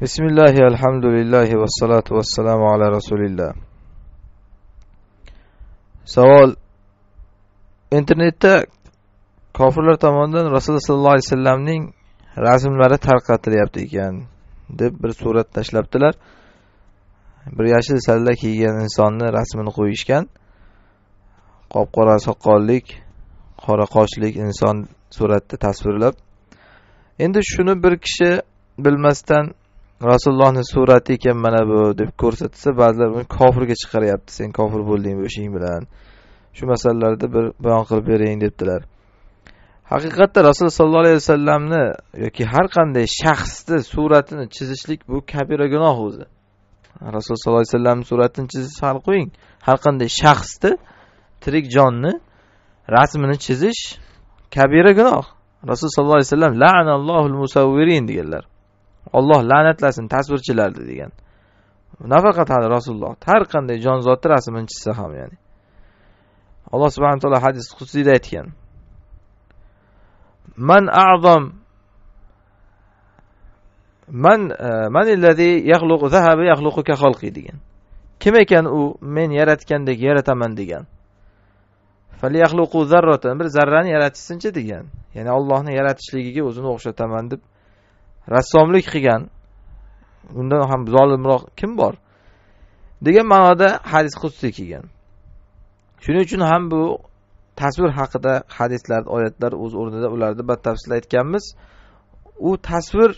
bismillahi alhamdulillahi vassalatu vassalamu ala rasulillah savol internetda kofirlar tomonidan rasululloh sollallohu alayhi vasallamning rasmlari tarqatilyapti ekan deb bir surat tashlabdilar bir yashil salla kiygan insonni rasmini qo'yishgan qop qora soqollik qora qoshlik inson suratda tasvirlab endi shuni bir kishi bilmasdan rasulullohni surati ekan mana bu deb ko'rsatsa ba'zilar uni kofirga chiqaryapti sen kofir bo'lding bu ishing bilan shu masalalarda bir bayon qilib bering debdilar haqiqatda rasululloh sollallohu alayhi vasallamni yoki har qanday shaxsni suratini chizishlik bu kabira gunoh o'zi rasululloh sollallohu alayhi vasallamni suratini chizish hal qo'ying har qanday shaxsni tirik jonni rasmini chizish kabira gunoh rasululloh sollallohu alayhi vasallam la'anallohu musavvirin deganlar olloh la'natlasin tasvirchilarni degan nafaqat hali rasululloh har qanday jon zotni rasmini chizsa ham ya'ni alloh subhana taolo hadis qudsiyda aytgan man a'zam man e, man illazi yakhluqu zahaba yakhluquka xalqi degan kim ekan u men yaratgandek yarataman degan bir zarrani yaratishsinchi degan ya'ni allohni yaratishligiga o'zini o'xshataman deb rassomlik qilgan undan ham zolimroq kim bor degan ma'noda hadis qudsiy kelgan shuning uchun ham bu tasvir haqida hadislar oyatlar o'z o'rnida ularni batafsil aytganmiz u tasvir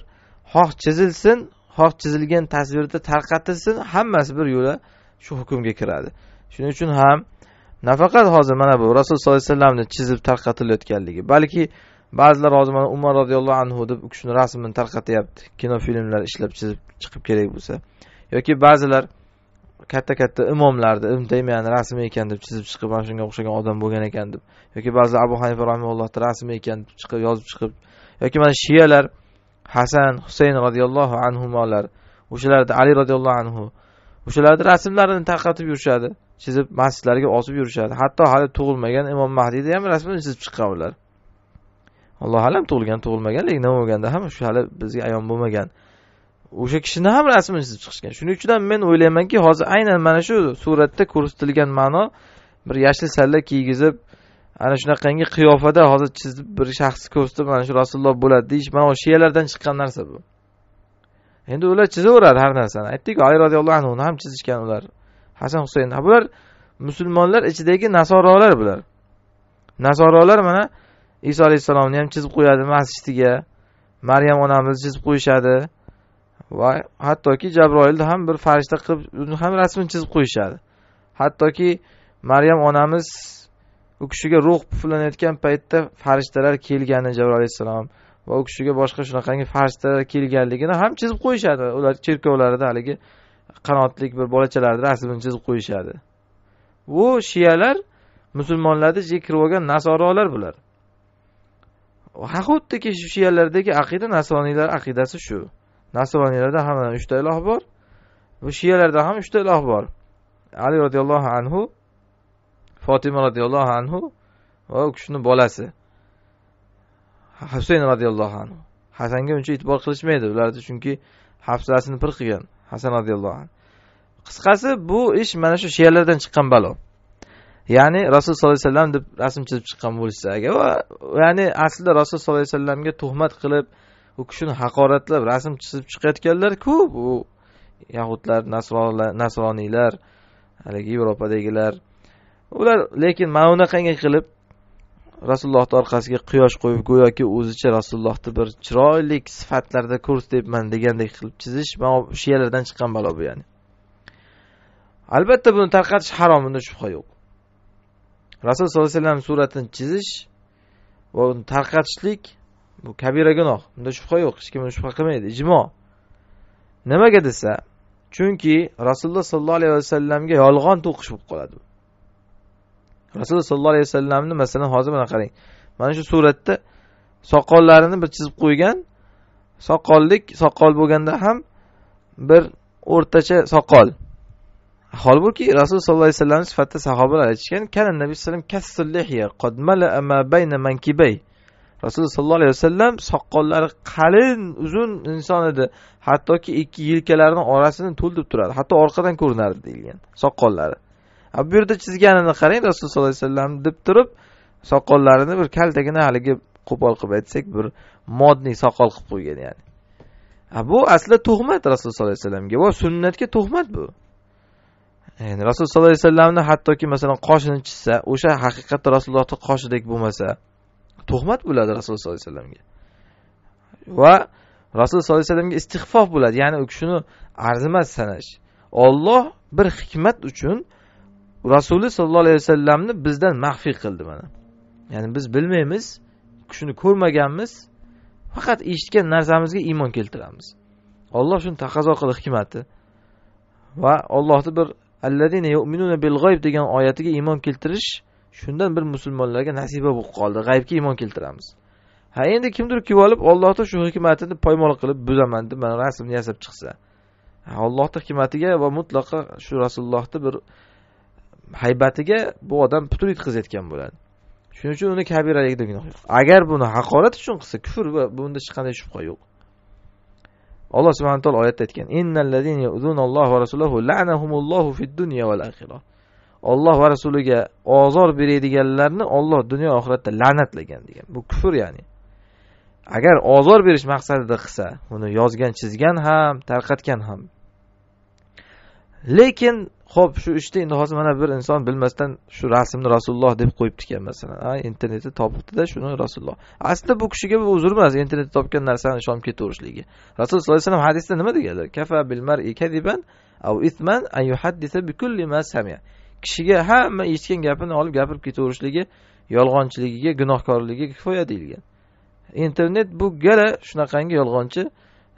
xoh chizilsin xoh chizilgan tasvirda tarqatilsin hammasi bir yo'la shu hukmga kiradi shuning uchun ham nafaqat hozir mana bu rasululloh sollallohu alayhi vasallamni chizib tarqatilayotganligi balki ba'zilar hozir mana umar roziyallohu anhu deb u kishini rasmini tarqatyapti kino filmlar ishlab chizib chiqib kerak bo'lsa yoki ba'zilar katta katta imomlarni imtaymiyani rasmi ekan deb chizib chiqib mana shunga o'xshagan odam bo'lgan ekan deb yoki ba'zilar abu hanifa rahmaullohni rasmi ekan deb chiqib yozib chiqib yoki mana shiyalar hasan husayn roziyallohu anhular o'shalarni ali roziyallohu anhu o'shalarni rasmlarini tarqatib yurishadi chizib masjidlarga osib yurishadi hatto hali tug'ilmagan imom mahdiyni ham rasmini chizib chiqqan ular alloh alam tug'ilgan tug'ilmagan lekin nima bo'lganda ham shu hali bizga ayon bo'lmagan o'sha kishini ham rasmini chizib chiqishgan shuning uchun ham men o'ylaymanki hozir aynan mana shu suratda ko'rsatilgan ma'no bir yashil salla kiygizib ana shunaqangi qiyofada hozir chizib bir shaxsni ko'rsatib mana shu rasululloh bo'ladi deyish mana shiyalardan chiqqan narsa bu endi ular chizaveradi har narsani aytdikku ali roziyallohu anhuni ham chizishgan ular hasan husayn bular musulmonlar ichidagi nasorolar bular nasorolar mana iso alayhissalomni ham chizib qo'yadi masjidiga maryam onamizni chizib qo'yishadi va hattoki jabroilni ham bir farishta qilib uni ham rasmini chizib qo'yishadi hattoki maryam onamiz u kishiga ruh puflanayotgan paytda farishtalar kelgani jabroil alayhissalom va u kishiga boshqa shunaqangi farishtalar kelganligini ham chizib qo'yishadi ular cherkovlarida haligi qanotlik bir bolachalarni rasmini chizib qo'yishadi bu shiyalar musulmonlarni ichiga kirib olgan nasorolar bular haqiqatdagi shiyalardagi aqida nasroniylar aqidasi shu nasroniylarda ham uchta iloh bor va shiyalarda ham uchta iloh bor ali roziyallohu anhu fotima roziyallohu anhu va u kishini bolasi husayn roziyallohu anhu hasanga uncha e'tibor qilishmaydi ularda chunki hafsasini pir qilgan hasan roziyallohu anhu qisqasi bu ish mana shu shiyalardan chiqqan balo ya'ni rasululloh sollallohu alayhi vasallam deb rasm chizib chiqqan bo'lishsa agar va ya'ni aslida rasululloh sollallohu alayhi vasallamga tuhmat qilib u kishini haqoratlab rasm chizib chiqayotganlar ko'p u yahudlar nasroniylar haligi yevropadagilar ular lekin mana unaqangi qilib rasulullohni orqasiga quyosh qo'yib go'yoki o'zicha rasulullohni bir chiroyli sifatlarda debman degandek qilib chizish man shiyalardan chiqqan balo bu ya'ni albatta buni tarqatish harom bunda shubha yo'q rasul sollallohu alayhi vasallam suratini chizish va uni tarqatishlik bu kabira gunoh bunda shubha yo'q hech kim uni shubha qilmaydi ijmo nimaga desa chunki rasululloh sollallohu alayhi vasallamga yolg'on to'qish bo'lib qoladi rasululloh sollallohu alayhi vasallamni masalan hozir mana qarang mana shu suratda soqollarini bir chizib qo'ygan soqollik soqol bo'lganda ham bir o'rtacha soqol holbuki rasululloh sollallohu alayhi vasallam sifatida sahobalar aytishgan kana nabiy alayhi rasululloh sollallohu alayhi vasallam soqollari qalin uzun inson edi hattoki ikki yelkalarini orasini to'ldirib turadi hatto orqadan ko'rinardi deyilgan soqollari bu yerda chizganini qarang rasululloh sollallohu alayhi vasallam deb turib soqollarini bir kaltagina haligi qo'pol qilib aytsak bir modniy soqol qilib qo'ygan ya'ni bu aslida tuhmat rasululloh sollallohu alayhi vasallamga va sunnatga tuhmat bu yani rasululloh sollallohu alayhi vasallamni hattoki masalan qoshini chizsa o'sha haqiqatda rasulullohni qoshidek bo'lmasa tuhmat bo'ladi rasululloh sollallohu alayhi vasallamga va rasululloh sollallohu alayhi vasallamga istig'fof bo'ladi ya'ni u kishini arzimas sanash olloh bir hikmat uchun rasuli sollallohu alayhi vasallamni bizdan maxfiy qildi mana ya'ni biz bilmaymiz kishini ko'rmaganmiz faqat eshitgan narsamizga iymon keltiramiz olloh shuni taqozo qildi hikmati va ollohni bir allazina yu'minuna bil g'oyb degan oyatiga iymon keltirish shundan bir musulmonlarga nasiba bo'lib qoldi g'aybga iymon keltiramiz ha endi kimdir kelib olib ollohni shu hikmatini poymol qilib buzaman deb mana rasmni yasab chiqsa ollohni hikmatiga va mutlaqo shu rasulullohni bir haybatiga bu odam putur yetkazayotgan bo'ladi shuning uchun uni kabiralikda gunoh yo'q agar buni haqorat uchun qilsa kufr va bunda hech qanday shubha yo'q alloh subhana taolo oyatda aytgan olloh va rasuliga ozor beradiganlarni olloh dunyo oxiratda la'natlagan degan bu kufr ya'ni agar ozor berish maqsadida qilsa uni yozgan chizgan ham tarqatgan ham lekin ho'p shu ishni hozir mana bir inson bilmasdan shu rasmni rasululloh deb qo'yibdi ekan masalan internetda topibdida shuni rasululloh aslida bu kishiga bu uzr emas internetda topgan narsani ishonib ketaverishligi rasululloh sollallohu alayhi vasallam hadisda nima deganlar kafa an yuhaddisa bikulli ma kishiga hamma eshitgan gapini olib gapirib ketaverishligi yolg'onchiligiga gunohkorligiga kifoya deyilgan internet bu gala shunaqangi yolg'onchi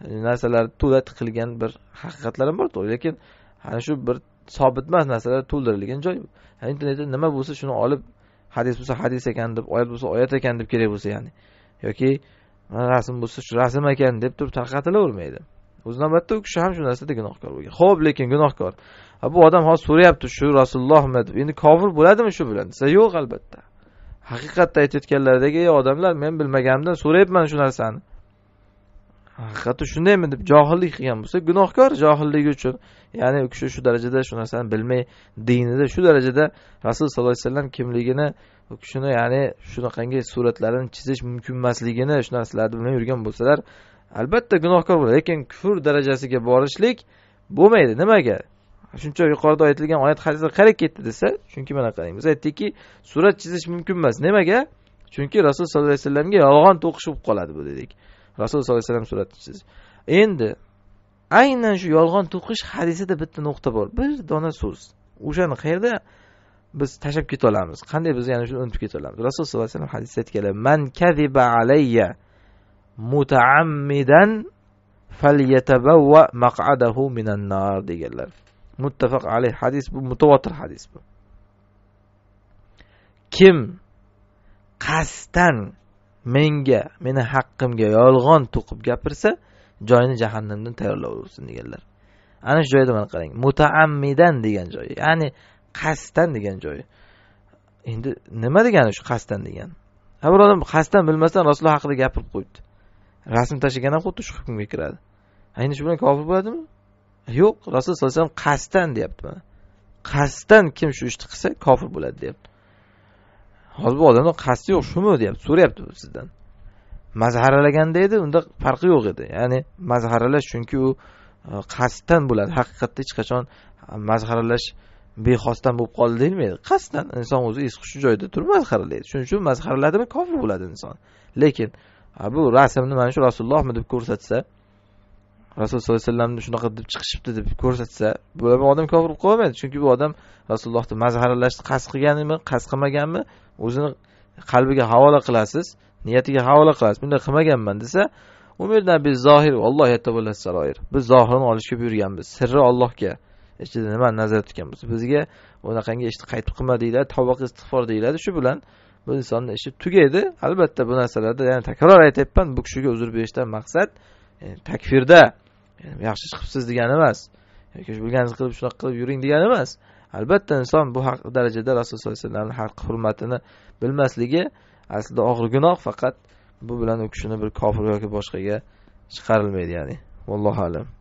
e, narsalarni to'la qilgan bir haqiqatlar ham bor lekin ana shu bir sobitmas narsalar to'ldirilgan joy internetda nima bo'lsa shuni olib hadis bo'lsa hadis ekan deb oyat bo'lsa oyat ekan deb kerak bo'lsa ya'ni yoki rasm bo'lsa shu rasm ekan deb turib tarqatilavermaydi o'z navbatda u kishi ham shu narsada gunohkor bo'lgan ho'p lekin gunohkor bu odam hozir so'rayapti shu rasulullohmi deb endi kofir bo'ladimi shu bilan desa yo'q albatta haqiqatda aytayotganlaridagi ey odamlar men bilmaganimdan so'rayapman shu narsani haqiqatda shundaymi deb johillik qilgan bo'lsa gunohkor johilligi uchun ya'ni u kishi shu darajada shu narsani bilmay dinida shu darajada rasululloh sollallohu alayhi vasallam kimligini u kishini ya'ni shunaqangi suratlarini chizish mumkin emasligini shu narsalarni bilmay yurgan bo'lsalar albatta gunohkor bo'ladi lekin kufr darajasiga borishlik bo'lmaydi nimaga shuncha yuqorida aytilgan oyat hadislar qayerga ketdi desa chunki mana qarang biz aytdikki surat chizish mumkin emas nimaga chunki rasululloh sollallohu alayhi vasallamga yolg'on to'qishib qoladi bu dedik rasululloh sollallohu alayhi vasallam suratini chizdi endi aynan shu yolg'on to'qish hadisida bitta nuqta bor bir dona so'z o'shani qayerda biz tashlab olamiz qanday biz yana shuni unutib olamiz rasululloh sollallohu alayhi vasallam hadisda aytganlar man kaziba alayya mutaammidan falyatabavva maq'adahu minan nar deganlar muttafaq alayh hadis bu mutavotir hadis bu kim qasdan menga meni haqqimga yolg'on to'qib gapirsa joyini jahannamdan tayyorlaversin deganlar ana shu joyda mana qarang mutaammidan degan joyi ya'ni qasddan degan joyi endi nima degani shu qasddan degan ha bir odam qasddan bilmasdan rasululloh haqida gapirib qo'yibdi rasm tashlagan ham xuddi shu hukmga kiradi endi shu bilan kofir bo'ladimi yo'q rasululloh sallallohu alayhi vasallam qasddan deyapti mana qasddan kim shu ishni qilsa kofir bo'ladi deyapti hozir bu odamda qasdi yo'q shumi deyapti so'rayapti u sizdan mazharalaganda edi unda farqi yo'q edi ya'ni mazharalash chunki u e, qasddan bo'ladi haqiqatda hech qachon mazharalash bexosdan bo'lib qoldi deyilmaydi qasddan inson o'zi es hushi joyida turib mazharalaydi shuning uchun mazharaladimi kofir bo'ladi inson lekin bu rasmni mana shu rasulullohmi deb ko'rsatsa rasululloh sollallohu alayhi vasallamni shunaqa deb chiqishibdi deb ko'rsatsa bu odam kofir bo'lib qolmaydi chunki bu odam rasulullohni mazharalashni qasd qilganmi qasd qilmaganmi o'zini qalbiga havola qilasiz niyatiga havola qilasiz bunday qilmaganman desa umirdan biz zohir alloh biz zohirni olishga buyurganmiz sirri ollohga ichida nimani nazarda tutganmiz bizga unaqangi ishni qaytib qilma deyiladi tavba qil istig'for deyiladi shu bilan bu insonni ishi tugaydi albatta bu narsalarda yana takror aytyapman bu kishiga uzr berishdan maqsad e, takfirda yaxshi ish qilibsiz degani emas yoki bilganingizni qilib shunaqa qilib yuring degani emas albatta inson bu haq darajada rasululloh sallallohu alayhi vasallamni hurmatini bilmasligi aslida og'ir gunoh faqat bu bilan u kishini bir kofir yoki boshqaga chiqarilmaydi ya'ni vallohu alam